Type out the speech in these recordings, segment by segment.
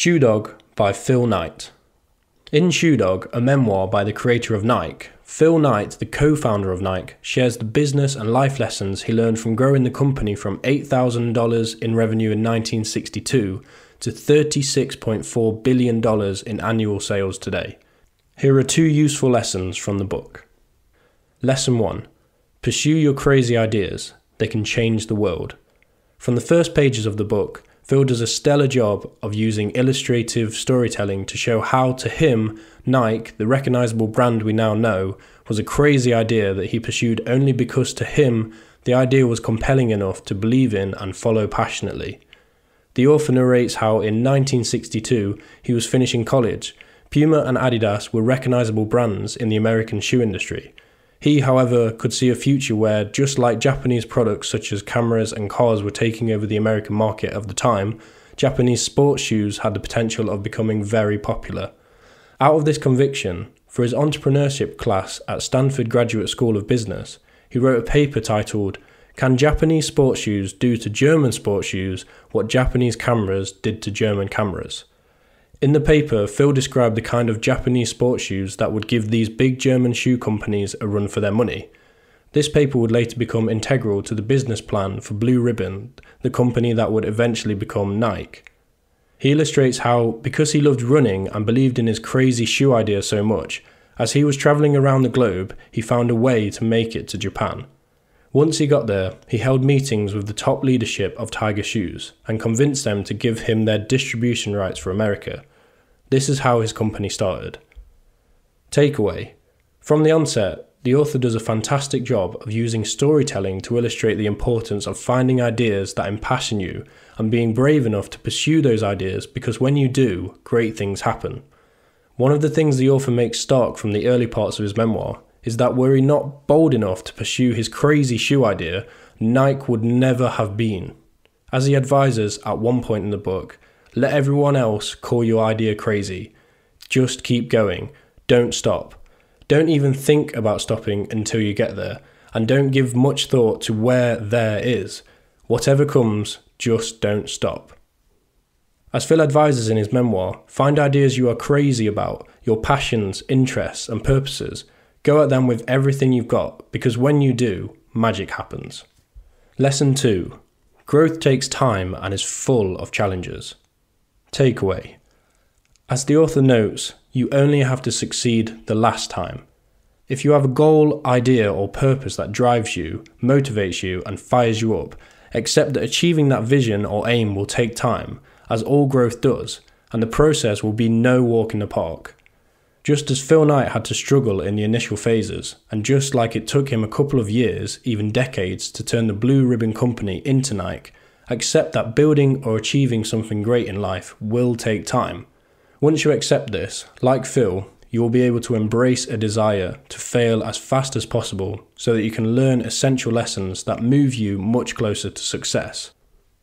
Shoe Dog by Phil Knight. In Shoe Dog, a memoir by the creator of Nike, Phil Knight, the co founder of Nike, shares the business and life lessons he learned from growing the company from $8,000 in revenue in 1962 to $36.4 billion in annual sales today. Here are two useful lessons from the book. Lesson 1 Pursue your crazy ideas, they can change the world. From the first pages of the book, Phil does a stellar job of using illustrative storytelling to show how, to him, Nike, the recognizable brand we now know, was a crazy idea that he pursued only because, to him, the idea was compelling enough to believe in and follow passionately. The author narrates how, in 1962, he was finishing college. Puma and Adidas were recognizable brands in the American shoe industry. He, however, could see a future where, just like Japanese products such as cameras and cars were taking over the American market of the time, Japanese sports shoes had the potential of becoming very popular. Out of this conviction, for his entrepreneurship class at Stanford Graduate School of Business, he wrote a paper titled Can Japanese Sports Shoes Do to German Sports Shoes What Japanese Cameras Did to German Cameras? In the paper, Phil described the kind of Japanese sports shoes that would give these big German shoe companies a run for their money. This paper would later become integral to the business plan for Blue Ribbon, the company that would eventually become Nike. He illustrates how, because he loved running and believed in his crazy shoe idea so much, as he was travelling around the globe, he found a way to make it to Japan. Once he got there, he held meetings with the top leadership of Tiger Shoes and convinced them to give him their distribution rights for America. This is how his company started. Takeaway From the onset, the author does a fantastic job of using storytelling to illustrate the importance of finding ideas that impassion you and being brave enough to pursue those ideas because when you do, great things happen. One of the things the author makes stark from the early parts of his memoir is that were he not bold enough to pursue his crazy shoe idea, Nike would never have been. As he advises at one point in the book, let everyone else call your idea crazy. Just keep going. Don't stop. Don't even think about stopping until you get there, and don't give much thought to where there is. Whatever comes, just don't stop. As Phil advises in his memoir, find ideas you are crazy about, your passions, interests, and purposes, Go at them with everything you've got, because when you do, magic happens. Lesson 2 Growth takes time and is full of challenges. Takeaway As the author notes, you only have to succeed the last time. If you have a goal, idea, or purpose that drives you, motivates you, and fires you up, accept that achieving that vision or aim will take time, as all growth does, and the process will be no walk in the park. Just as Phil Knight had to struggle in the initial phases, and just like it took him a couple of years, even decades, to turn the Blue Ribbon Company into Nike, accept that building or achieving something great in life will take time. Once you accept this, like Phil, you will be able to embrace a desire to fail as fast as possible so that you can learn essential lessons that move you much closer to success.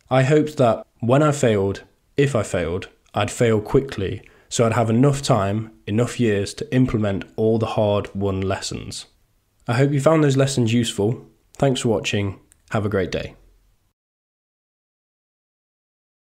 I hoped that when I failed, if I failed, I'd fail quickly so I'd have enough time, enough years to implement all the hard won lessons. I hope you found those lessons useful. Thanks for watching. Have a great day.